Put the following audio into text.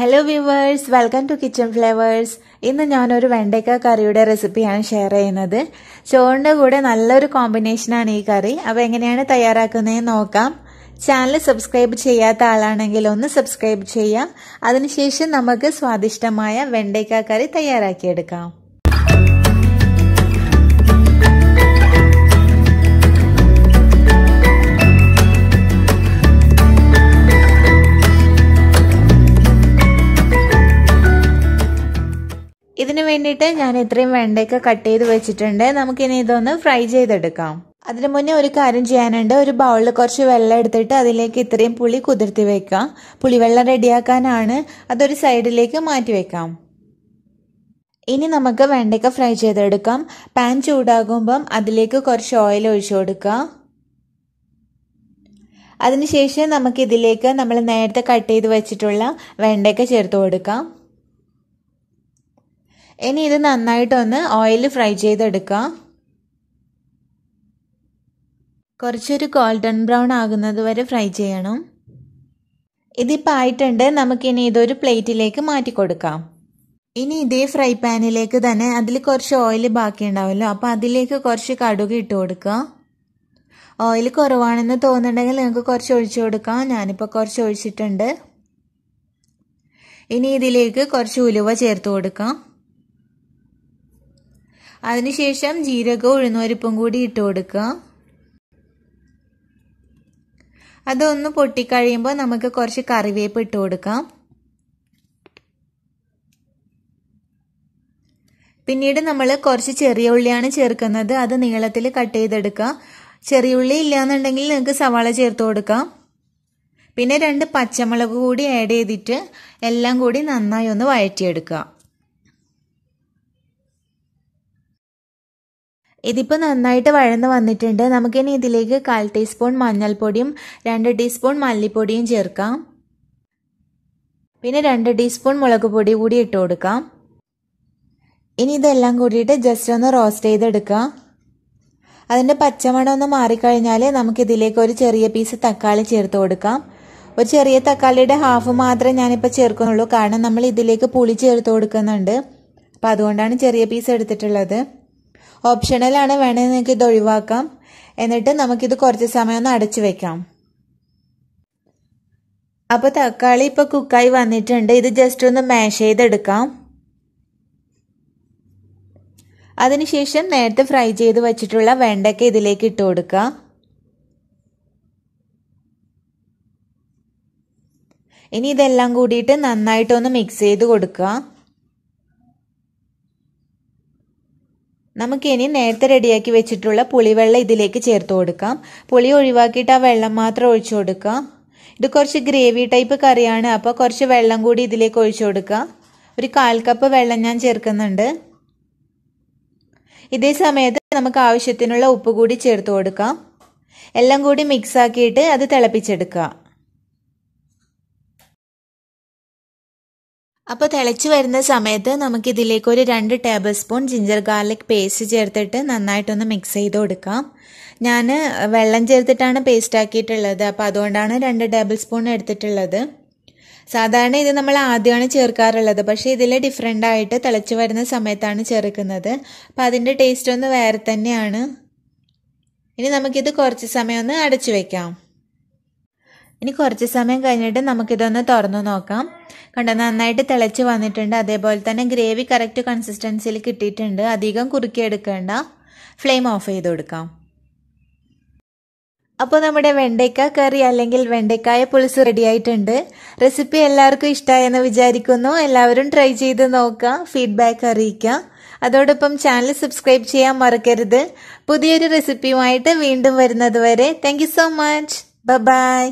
hello viewers welcome to Kitchen Flavours ഇന്ന് ഞാനൊരു വെണ്ടയ്ക്ക കറിയുടെ റെസിപ്പിയാണ് ഷെയർ ചെയ്യുന്നത് ചോറിൻ്റെ കൂടെ നല്ലൊരു കോമ്പിനേഷനാണ് ഈ കറി അപ്പോൾ എങ്ങനെയാണ് തയ്യാറാക്കുന്നതെന്ന് നോക്കാം ചാനൽ സബ്സ്ക്രൈബ് ചെയ്യാത്ത ആളാണെങ്കിൽ ഒന്ന് സബ്സ്ക്രൈബ് ചെയ്യാം അതിനുശേഷം നമുക്ക് സ്വാദിഷ്ടമായ വെണ്ടയ്ക്ക കറി തയ്യാറാക്കിയെടുക്കാം വേണ്ടിയിട്ട് ഞാൻ ഇത്രയും വെണ്ടയ്ക്ക കട്ട് ചെയ്ത് വെച്ചിട്ടുണ്ട് നമുക്കിനി ഇതൊന്ന് ഫ്രൈ ചെയ്തെടുക്കാം അതിന് മുന്നേ ഒരു കാര്യം ചെയ്യാനുണ്ട് ഒരു ബൗളിൽ കുറച്ച് വെള്ളം എടുത്തിട്ട് അതിലേക്ക് ഇത്രയും പുളി കുതിർത്തി വെക്കാം പുളിവെള്ളം റെഡിയാക്കാനാണ് അതൊരു സൈഡിലേക്ക് മാറ്റി വെക്കാം ഇനി നമുക്ക് വെണ്ടയ്ക്ക ഫ്രൈ ചെയ്തെടുക്കാം പാൻ ചൂടാകുമ്പം അതിലേക്ക് കുറച്ച് ഓയിൽ ഒഴിച്ചു കൊടുക്കാം അതിനുശേഷം നമുക്കിതിലേക്ക് നമ്മൾ നേരത്തെ കട്ട് ചെയ്ത് വെച്ചിട്ടുള്ള വെണ്ടയ്ക്ക ചേർത്ത് കൊടുക്കാം ഇനി ഇത് നന്നായിട്ടൊന്ന് ഓയിൽ ഫ്രൈ ചെയ്തെടുക്കാം കുറച്ചൊരു ഗോൾഡൻ ബ്രൗൺ ആകുന്നത് വരെ ഫ്രൈ ചെയ്യണം ഇതിപ്പോൾ ആയിട്ടുണ്ട് നമുക്കിനി ഇതൊരു പ്ലേറ്റിലേക്ക് മാറ്റി കൊടുക്കാം ഇനി ഇതേ ഫ്രൈ പാനിലേക്ക് തന്നെ അതിൽ കുറച്ച് ഓയിൽ ബാക്കി ഉണ്ടാവുമല്ലോ അപ്പോൾ അതിലേക്ക് കുറച്ച് കടുക് ഇട്ട് കൊടുക്കുക ഓയിൽ കുറവാണെന്ന് തോന്നുന്നുണ്ടെങ്കിൽ നിങ്ങൾക്ക് കുറച്ച് ഒഴിച്ചു കൊടുക്കാം ഞാനിപ്പോൾ കുറച്ച് ഒഴിച്ചിട്ടുണ്ട് ഇനി ഇതിലേക്ക് കുറച്ച് ഉലുവ ചേർത്ത് കൊടുക്കാം അതിനുശേഷം ജീരകവും ഉഴുന്നുപരിപ്പും കൂടി ഇട്ട് കൊടുക്കുക അതൊന്ന് പൊട്ടിക്കഴിയുമ്പോൾ നമുക്ക് കുറച്ച് കറിവേപ്പ് ഇട്ട് കൊടുക്കാം പിന്നീട് നമ്മൾ കുറച്ച് ചെറിയ ഉള്ളിയാണ് ചേർക്കുന്നത് അത് നീളത്തിൽ കട്ട് ചെയ്തെടുക്കുക ചെറിയ ഉള്ളി ഇല്ലാന്നുണ്ടെങ്കിൽ നിങ്ങൾക്ക് സവാള ചേർത്ത് കൊടുക്കാം പിന്നെ രണ്ട് പച്ചമുളക് കൂടി ആഡ് ചെയ്തിട്ട് എല്ലാം കൂടി നന്നായി ഒന്ന് വഴറ്റിയെടുക്കുക ഇതിപ്പോൾ നന്നായിട്ട് വഴന്ന് വന്നിട്ടുണ്ട് നമുക്കിനി ഇതിലേക്ക് കാൽ ടീസ്പൂൺ മഞ്ഞൾപ്പൊടിയും രണ്ട് ടീസ്പൂൺ മല്ലിപ്പൊടിയും ചേർക്കാം പിന്നെ രണ്ട് ടീസ്പൂൺ മുളക് പൊടി കൂടി ഇട്ട് കൊടുക്കാം ഇനി ഇതെല്ലാം കൂടിയിട്ട് ജസ്റ്റ് ഒന്ന് റോസ്റ്റ് ചെയ്തെടുക്കാം അതിൻ്റെ പച്ചമണം ഒന്ന് മാറിക്കഴിഞ്ഞാൽ നമുക്കിതിലേക്ക് ഒരു ചെറിയ പീസ് തക്കാളി ചേർത്ത് കൊടുക്കാം ഒരു ചെറിയ തക്കാളിയുടെ ഹാഫ് മാത്രമേ ഞാനിപ്പോൾ ചേർക്കുന്നുള്ളൂ കാരണം നമ്മൾ ഇതിലേക്ക് പുളി ചേർത്ത് കൊടുക്കുന്നുണ്ട് അപ്പോൾ അതുകൊണ്ടാണ് ചെറിയ പീസ് എടുത്തിട്ടുള്ളത് ഓപ്ഷണലാണ് വേണമെങ്കിൽ നിങ്ങൾക്ക് ഇത് ഒഴിവാക്കാം എന്നിട്ട് നമുക്കിത് കുറച്ച് സമയം ഒന്ന് അടച്ചു വെക്കാം അപ്പോൾ തക്കാളി ഇപ്പോൾ കുക്കായി വന്നിട്ടുണ്ട് ഇത് ജസ്റ്റ് ഒന്ന് മാഷ് ചെയ്തെടുക്കാം അതിനുശേഷം നേരത്തെ ഫ്രൈ ചെയ്ത് വെച്ചിട്ടുള്ള വെണ്ടയ്ക്ക ഇതിലേക്ക് ഇട്ട് കൊടുക്കുക ഇനി ഇതെല്ലാം കൂടിയിട്ട് നന്നായിട്ടൊന്ന് മിക്സ് ചെയ്ത് കൊടുക്കുക നമുക്കിനി നേരത്തെ റെഡിയാക്കി വെച്ചിട്ടുള്ള പുളിവെള്ളം ഇതിലേക്ക് ചേർത്ത് കൊടുക്കാം പുളി ഒഴിവാക്കിയിട്ട് ആ വെള്ളം മാത്രം ഒഴിച്ചു കൊടുക്കാം ഇത് കുറച്ച് ഗ്രേവി ടൈപ്പ് കറിയാണ് അപ്പോൾ കുറച്ച് വെള്ളം കൂടി ഇതിലേക്ക് ഒഴിച്ചു കൊടുക്കുക ഒരു കാൽ കപ്പ് വെള്ളം ഞാൻ ചേർക്കുന്നുണ്ട് ഇതേ സമയത്ത് നമുക്ക് ആവശ്യത്തിനുള്ള ഉപ്പ് കൂടി ചേർത്ത് കൊടുക്കാം എല്ലാം കൂടി മിക്സ് ആക്കിയിട്ട് അത് തിളപ്പിച്ചെടുക്കുക അപ്പോൾ തിളച്ച് വരുന്ന സമയത്ത് നമുക്കിതിലേക്ക് ഒരു രണ്ട് tablespoon ginger garlic paste ചേർത്തിട്ട് നന്നായിട്ടൊന്ന് മിക്സ് ചെയ്ത് കൊടുക്കാം ഞാൻ വെള്ളം ചേർത്തിട്ടാണ് പേസ്റ്റ് ആക്കിയിട്ടുള്ളത് അപ്പോൾ അതുകൊണ്ടാണ് രണ്ട് ടേബിൾ സ്പൂൺ എടുത്തിട്ടുള്ളത് സാധാരണ ഇത് നമ്മൾ ആദ്യമാണ് ചേർക്കാറുള്ളത് പക്ഷേ ഇതിൽ ഡിഫറെൻ്റ് ആയിട്ട് തിളച്ച് വരുന്ന സമയത്താണ് ചേർക്കുന്നത് അപ്പോൾ അതിൻ്റെ ടേസ്റ്റ് ഒന്ന് വേറെ തന്നെയാണ് ഇനി നമുക്കിത് കുറച്ച് സമയം ഒന്ന് അടച്ചു വയ്ക്കാം ഇനി കുറച്ച് സമയം കഴിഞ്ഞിട്ട് നമുക്കിതൊന്ന് തുറന്നു നോക്കാം കണ്ട നന്നായിട്ട് തിളച്ച് വന്നിട്ടുണ്ട് അതേപോലെ തന്നെ ഗ്രേവി കറക്റ്റ് കൺസിസ്റ്റൻസിയിൽ കിട്ടിയിട്ടുണ്ട് അധികം കുറുക്കിയെടുക്കേണ്ട ഫ്ലെയിം ഓഫ് ചെയ്ത് കൊടുക്കാം അപ്പോൾ നമ്മുടെ വെണ്ടയ്ക്ക കറി അല്ലെങ്കിൽ വെണ്ടയ്ക്കായ പുളിസ് റെഡി ആയിട്ടുണ്ട് റെസിപ്പി എല്ലാവർക്കും ഇഷ്ടമായെന്ന് വിചാരിക്കുന്നു എല്ലാവരും ട്രൈ ചെയ്ത് നോക്കുക ഫീഡ്ബാക്ക് അറിയിക്കുക അതോടൊപ്പം ചാനൽ സബ്സ്ക്രൈബ് ചെയ്യാൻ മറക്കരുത് പുതിയൊരു റെസിപ്പിയുമായിട്ട് വീണ്ടും വരുന്നത് വരെ താങ്ക് സോ മച്ച് ബൈ